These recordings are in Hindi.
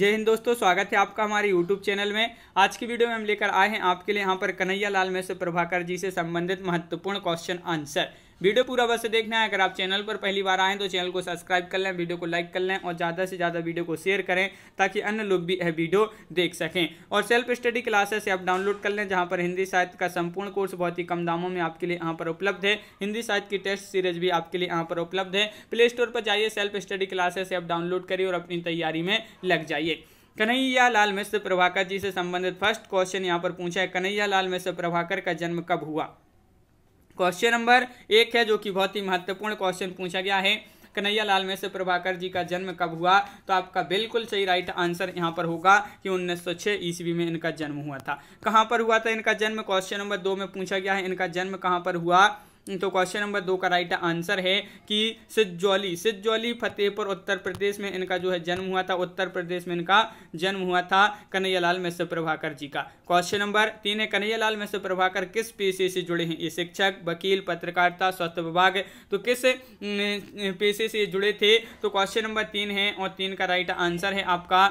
जय हिंद दोस्तों स्वागत है आपका हमारे यूट्यूब चैनल में आज की वीडियो में हम लेकर आए हैं आपके लिए यहाँ पर कन्हैया लाल में से प्रभाकर जी से संबंधित महत्वपूर्ण क्वेश्चन आंसर वीडियो पूरा वैसे देखना है अगर आप चैनल पर पहली बार आए तो चैनल को सब्सक्राइब कर लें वीडियो को लाइक कर लें और ज़्यादा से ज़्यादा वीडियो को शेयर करें ताकि अन्य लोग भी यह वीडियो देख सकें और सेल्फ स्टडी क्लासेस आप डाउनलोड कर लें जहाँ पर हिंदी साहित्य का संपूर्ण कोर्स बहुत ही कम दामों में आपके लिए यहाँ पर उपलब्ध है हिंदी साहित्य की टेस्ट सीरीज भी आपके लिए यहाँ पर उपलब्ध है प्ले स्टोर पर जाइए सेल्फ स्टडी क्लासेस आप डाउनलोड करिए और अपनी तैयारी में लग जाइए कन्हैया लाल मिश्र प्रभाकर जी से संबंधित फर्स्ट क्वेश्चन यहाँ पर पूछा है कन्हैया लाल मिश्र प्रभाकर का जन्म कब हुआ क्वेश्चन नंबर एक है जो कि बहुत ही महत्वपूर्ण क्वेश्चन पूछा गया है कन्हैया लाल में से प्रभाकर जी का जन्म कब हुआ तो आपका बिल्कुल सही राइट आंसर यहाँ पर होगा कि 1906 ईस्वी में इनका जन्म हुआ था कहाँ पर हुआ था इनका जन्म क्वेश्चन नंबर दो में पूछा गया है इनका जन्म कहाँ पर हुआ तो क्वेश्चन नंबर दो का राइट आंसर है कि सिज्जौली सिज्जौली फतेहपुर उत्तर प्रदेश में इनका जो है जन्म हुआ था उत्तर प्रदेश में इनका जन्म हुआ था कन्हैयालाल मिश्र प्रभाकर जी का क्वेश्चन नंबर तीन है कन्हैयालाल मिश्र प्रभाकर किस पेशे से जुड़े हैं ये शिक्षक वकील पत्रकारिता स्वास्थ्य विभाग तो किस पेशे से जुड़े थे तो क्वेश्चन नंबर तीन है और तीन का राइट आंसर है आपका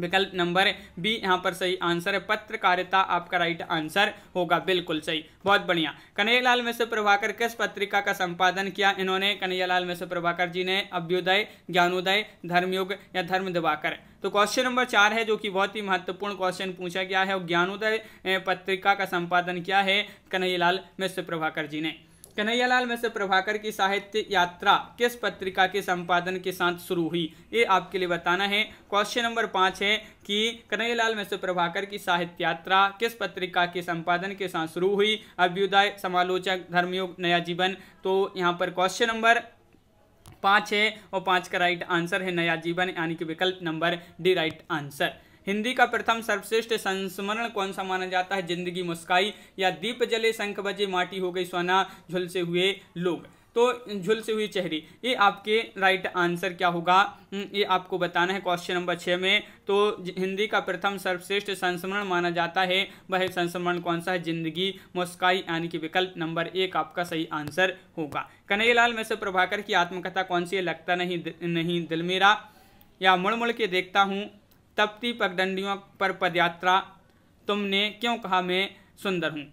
विकल्प नंबर बी यहाँ पर सही आंसर है पत्रकारिता आपका राइट आंसर होगा बिल्कुल सही बहुत बढ़िया कन्हैयालाल मिश्र प्रभाकर किस पत्रिका का संपादन किया इन्होंने कन्हैयालाल मिश्र प्रभाकर जी ने अभ्युदय ज्ञानोदय धर्मयुग या धर्म दिवाकर तो क्वेश्चन नंबर चार है जो कि बहुत ही महत्वपूर्ण क्वेश्चन पूछा गया है और ज्ञानोदय पत्रिका का संपादन किया है कन्हैयालाल मिश्र प्रभाकर जी ने कन्हैयालाल में से प्रभाकर की साहित्य यात्रा किस पत्रिका के संपादन के साथ शुरू हुई ये आपके लिए बताना है क्वेश्चन नंबर पाँच है कि कन्हैयालाल में से प्रभाकर की साहित्य यात्रा किस पत्रिका के संपादन के साथ शुरू हुई अभ्युदय समालोचक धर्मयोग नया जीवन तो यहाँ पर क्वेश्चन नंबर पाँच है और पाँच का राइट आंसर है नया जीवन यानी कि विकल्प नंबर डी राइट आंसर हिंदी का प्रथम सर्वश्रेष्ठ संस्मरण कौन सा माना जाता है जिंदगी मुस्काई या दीप जले शंख बजे माटी हो गई सोना झुलसे हुए लोग तो झुलसे हुई चेहरी ये आपके राइट आंसर क्या होगा हम्म, ये आपको बताना है क्वेश्चन नंबर छः में तो हिंदी का प्रथम सर्वश्रेष्ठ संस्मरण माना जाता है वह संस्मरण कौन सा है जिंदगी मुस्काई यानी कि विकल्प नंबर एक आपका सही आंसर होगा कन्हैयालाल में से प्रभाकर की आत्मकथा कौन सी है लगता नहीं नहीं दिल मेरा या मुड़ मुड़ के देखता हूँ तपती पगडंडियों पर पदयात्रा तुमने क्यों कहा मैं सुंदर हूँ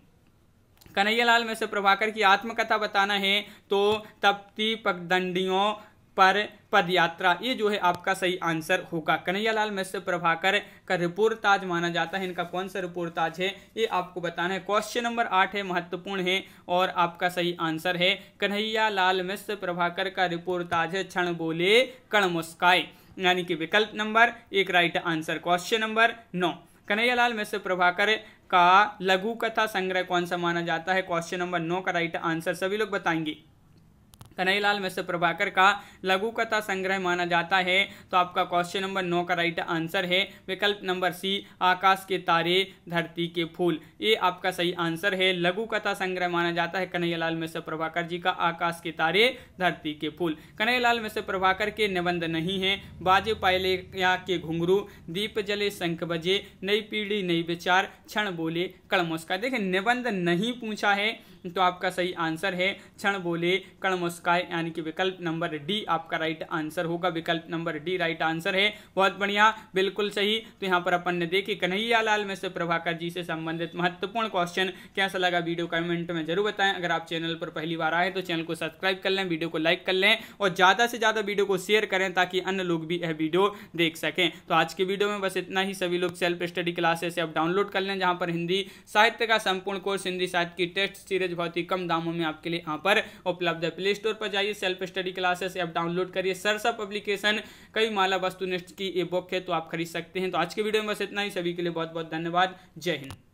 कन्हैयालाल में से प्रभाकर की आत्मकथा बताना है तो तपती पगडंडियों पर पदयात्रा ये जो है आपका सही आंसर होगा कन्हैयालाल मिश्र प्रभाकर का रिपोर्ताज माना जाता है इनका कौन सा रिपोर्ताज है ये आपको बताना है क्वेश्चन नंबर आठ है महत्वपूर्ण है और आपका सही आंसर है कन्हैयालाल मिश्र प्रभाकर का रिपोर्ताज है क्षण बोले कण मुस्काए यानी कि विकल्प नंबर एक राइट आंसर क्वेश्चन नंबर नौ कन्हैयालाल मिश्र प्रभाकर का लघु कथा संग्रह कौन सा माना जाता है क्वेश्चन नंबर नौ का राइट आंसर सभी लोग बताएंगे कन्हैयालाल मिश्र प्रभाकर का लघु कथा संग्रह माना जाता है तो आपका क्वेश्चन नंबर नौ का राइट आंसर है विकल्प नंबर सी आकाश के तारे धरती के फूल ये आपका सही आंसर है लघु कथा संग्रह माना जाता है कन्हैयालाल मिश्र प्रभाकर जी का आकाश के तारे धरती के फूल कन्हैयालाल मिश्र प्रभाकर के निबंध नहीं है बाजे पायले या के घुंगरू दीप जले शंख बजे नई पीढ़ी नई विचार क्षण बोले कड़मुस्का देखिए निबंध नहीं पूछा है तो आपका सही आंसर है क्षण बोले कड़मुस्का का है यानी कि विकल्प नंबर डी आपका राइट आंसर होगा विकल्प नंबर डी राइट आंसर है बहुत बढ़िया बिल्कुल सही तो यहां पर अपन ने देखे कन्हैया लाल में से प्रभाकर जी से संबंधित महत्वपूर्ण क्वेश्चन कैसा लगा वीडियो कमेंट में जरूर बताएं अगर आप चैनल पर पहली बार आए तो चैनल को सब्सक्राइब कर लें वीडियो को लाइक कर लें और ज़्यादा से ज़्यादा वीडियो को शेयर करें ताकि अन्य लोग भी यह वीडियो देख सकें तो आज के वीडियो में बस इतना ही सभी लोग सेल्फ स्टडी क्लासेस से ऐप डाउनलोड कर लें जहां पर हिंदी साहित्य का संपूर्ण कोर्स हिंदी साहित्य की टेस्ट सीरीज बहुत ही कम दामों में आपके लिए यहां पर उपलब्ध है प्ले स्टोर पर जाइए self study classes app download करिए सरसा एप्लीकेशन कई माला वस्तुनिष्ठ की ई बुक है तो आप खरीद सकते हैं तो आज के वीडियो में बस इतना ही सभी के लिए बहुत बहुत धन्यवाद जय हिंद